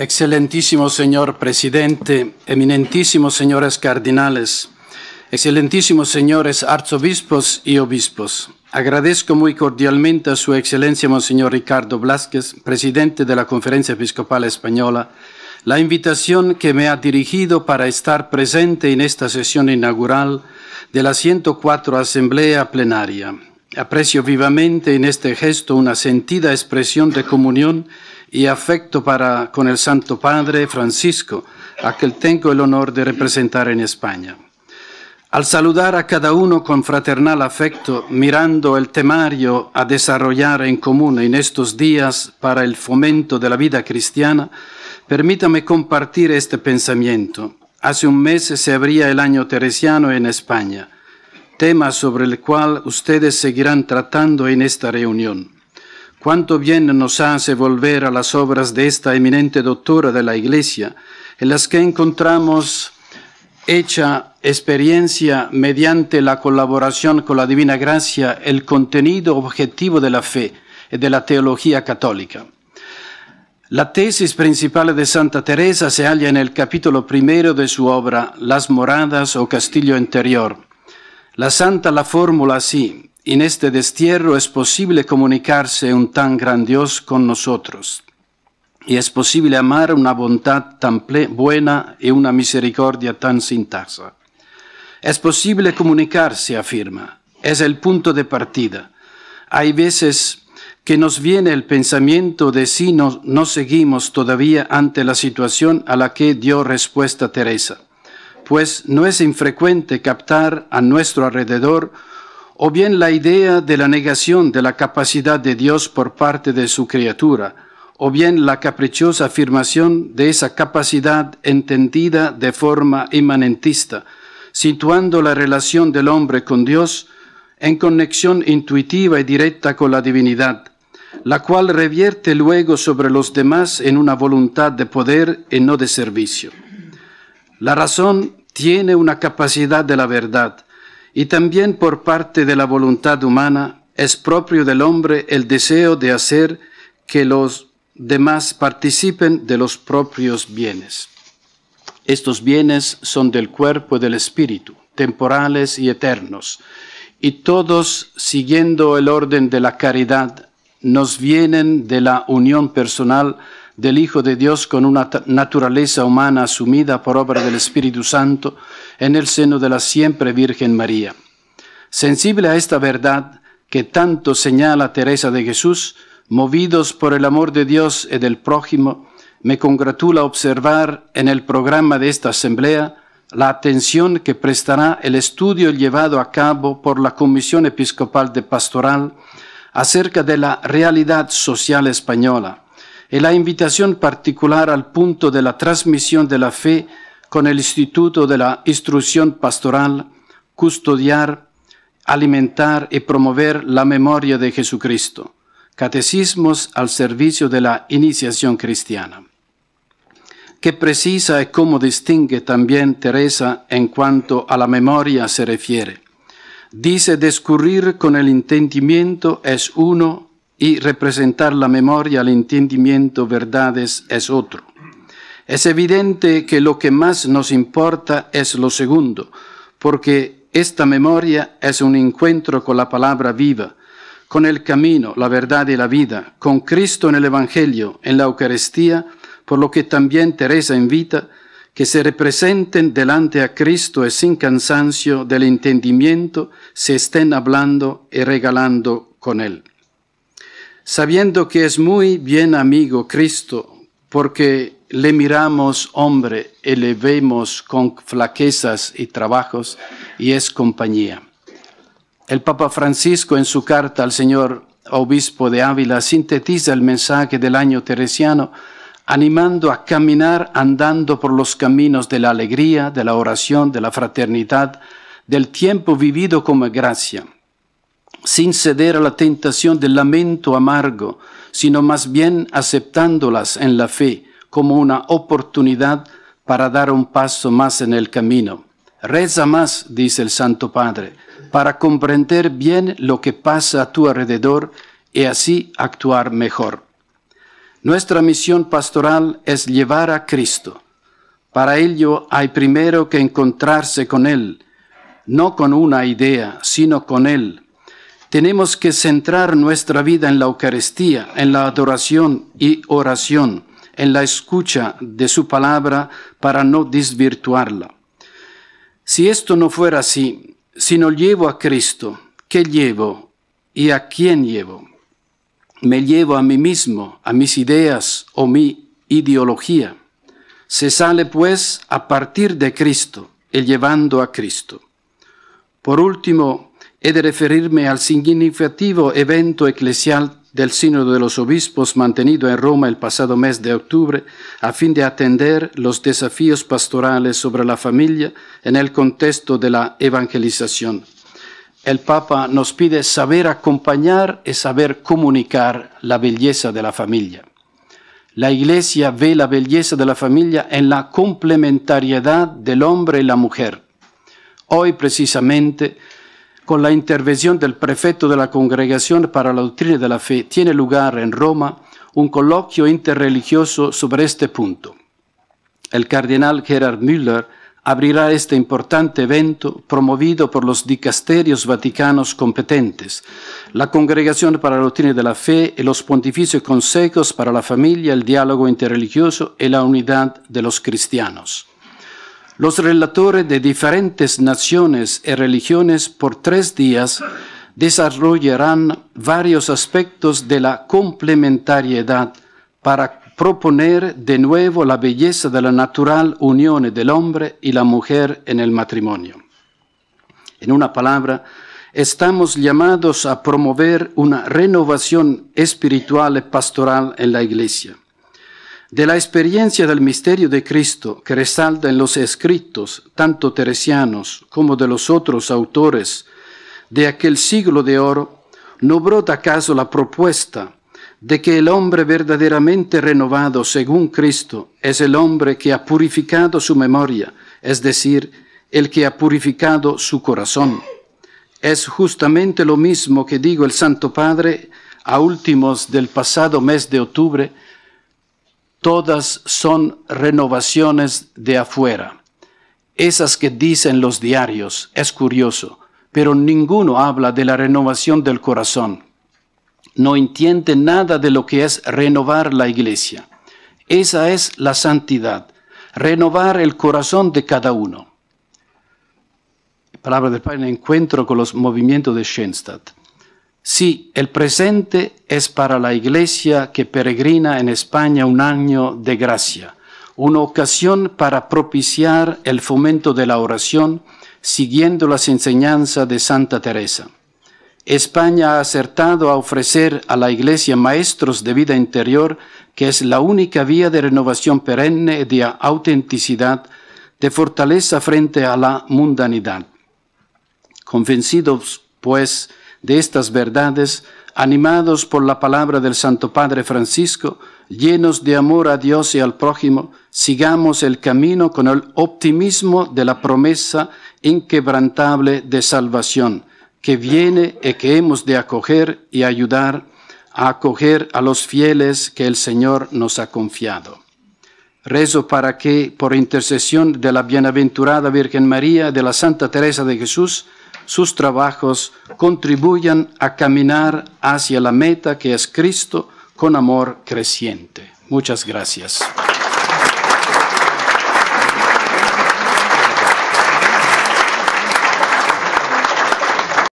Excelentísimo señor presidente, eminentísimos señores cardinales, excelentísimos señores arzobispos y obispos, agradezco muy cordialmente a su excelencia Monseñor Ricardo Blasquez, presidente de la Conferencia Episcopal Española, la invitación que me ha dirigido para estar presente en esta sesión inaugural de la 104 Asamblea Plenaria Aprecio vivamente en este gesto una sentida expresión de comunión y afecto para con el Santo Padre Francisco, a quien tengo el honor de representar en España. Al saludar a cada uno con fraternal afecto, mirando el temario a desarrollar en común en estos días para el fomento de la vida cristiana, permítame compartir este pensamiento. Hace un mes se abría el año teresiano en España tema sobre el cual ustedes seguirán tratando en esta reunión. Cuánto bien nos hace volver a las obras de esta eminente doctora de la Iglesia, en las que encontramos hecha experiencia mediante la colaboración con la Divina Gracia el contenido objetivo de la fe y de la teología católica. La tesis principal de Santa Teresa se halla en el capítulo primero de su obra Las moradas o castillo interior, la santa la fórmula así, en este destierro es posible comunicarse un tan gran Dios con nosotros y es posible amar una bondad tan buena y una misericordia tan sin tasa. Es posible comunicarse, afirma, es el punto de partida. Hay veces que nos viene el pensamiento de si no seguimos todavía ante la situación a la que dio respuesta Teresa pues no es infrecuente captar a nuestro alrededor o bien la idea de la negación de la capacidad de Dios por parte de su criatura, o bien la caprichosa afirmación de esa capacidad entendida de forma imanentista, situando la relación del hombre con Dios en conexión intuitiva y directa con la divinidad, la cual revierte luego sobre los demás en una voluntad de poder y no de servicio. La razón tiene una capacidad de la verdad y también por parte de la voluntad humana es propio del hombre el deseo de hacer que los demás participen de los propios bienes. Estos bienes son del cuerpo y del espíritu, temporales y eternos, y todos, siguiendo el orden de la caridad, nos vienen de la unión personal del Hijo de Dios con una naturaleza humana asumida por obra del Espíritu Santo en el seno de la siempre Virgen María. Sensible a esta verdad que tanto señala Teresa de Jesús, movidos por el amor de Dios y del prójimo, me congratula observar en el programa de esta asamblea la atención que prestará el estudio llevado a cabo por la Comisión Episcopal de Pastoral acerca de la realidad social española y la invitación particular al punto de la transmisión de la fe con el Instituto de la Instrucción Pastoral, custodiar, alimentar y promover la memoria de Jesucristo. Catecismos al servicio de la iniciación cristiana. Qué precisa y cómo distingue también Teresa en cuanto a la memoria se refiere. Dice, descurrir con el entendimiento es uno y representar la memoria al entendimiento verdades es otro. Es evidente que lo que más nos importa es lo segundo, porque esta memoria es un encuentro con la palabra viva, con el camino, la verdad y la vida, con Cristo en el Evangelio, en la Eucaristía, por lo que también Teresa invita que se representen delante a Cristo y sin cansancio del entendimiento se estén hablando y regalando con Él sabiendo que es muy bien amigo Cristo, porque le miramos hombre y le vemos con flaquezas y trabajos, y es compañía. El Papa Francisco en su carta al señor obispo de Ávila sintetiza el mensaje del año teresiano animando a caminar andando por los caminos de la alegría, de la oración, de la fraternidad, del tiempo vivido como gracia, sin ceder a la tentación del lamento amargo, sino más bien aceptándolas en la fe como una oportunidad para dar un paso más en el camino. Reza más, dice el Santo Padre, para comprender bien lo que pasa a tu alrededor y así actuar mejor. Nuestra misión pastoral es llevar a Cristo. Para ello hay primero que encontrarse con Él, no con una idea, sino con Él, tenemos que centrar nuestra vida en la Eucaristía, en la adoración y oración, en la escucha de su palabra para no desvirtuarla. Si esto no fuera así, si no llevo a Cristo, ¿qué llevo y a quién llevo? Me llevo a mí mismo, a mis ideas o mi ideología. Se sale pues a partir de Cristo, y llevando a Cristo. Por último, he de referirme al significativo evento eclesial del Sínodo de los Obispos mantenido en Roma el pasado mes de octubre a fin de atender los desafíos pastorales sobre la familia en el contexto de la evangelización. El Papa nos pide saber acompañar y saber comunicar la belleza de la familia. La Iglesia ve la belleza de la familia en la complementariedad del hombre y la mujer. Hoy precisamente con la intervención del prefecto de la Congregación para la Doctrina de la Fe, tiene lugar en Roma un coloquio interreligioso sobre este punto. El cardenal Gerard Müller abrirá este importante evento promovido por los dicasterios vaticanos competentes, la Congregación para la Doctrina de la Fe y los Pontificios Consejos para la Familia, el Diálogo Interreligioso y la Unidad de los Cristianos los relatores de diferentes naciones y religiones por tres días desarrollarán varios aspectos de la complementariedad para proponer de nuevo la belleza de la natural unión del hombre y la mujer en el matrimonio. En una palabra, estamos llamados a promover una renovación espiritual y pastoral en la Iglesia de la experiencia del misterio de Cristo que resalta en los escritos, tanto teresianos como de los otros autores de aquel siglo de oro, ¿no brota acaso la propuesta de que el hombre verdaderamente renovado según Cristo es el hombre que ha purificado su memoria, es decir, el que ha purificado su corazón? Es justamente lo mismo que digo el Santo Padre a últimos del pasado mes de octubre, todas son renovaciones de afuera. Esas que dicen los diarios, es curioso, pero ninguno habla de la renovación del corazón. No entiende nada de lo que es renovar la iglesia. Esa es la santidad, renovar el corazón de cada uno. palabra del Padre en encuentro con los movimientos de Schoenstatt. Sí, el presente es para la iglesia que peregrina en España un año de gracia, una ocasión para propiciar el fomento de la oración siguiendo las enseñanzas de Santa Teresa. España ha acertado a ofrecer a la Iglesia maestros de vida interior, que es la única vía de renovación perenne, y de autenticidad, de fortaleza frente a la mundanidad. Convencidos, pues, de estas verdades, animados por la palabra del Santo Padre Francisco, llenos de amor a Dios y al prójimo, sigamos el camino con el optimismo de la promesa inquebrantable de salvación que viene y que hemos de acoger y ayudar a acoger a los fieles que el Señor nos ha confiado. Rezo para que, por intercesión de la bienaventurada Virgen María, de la Santa Teresa de Jesús, sus trabajos contribuyan a caminar hacia la meta que es Cristo con amor creciente. Muchas gracias.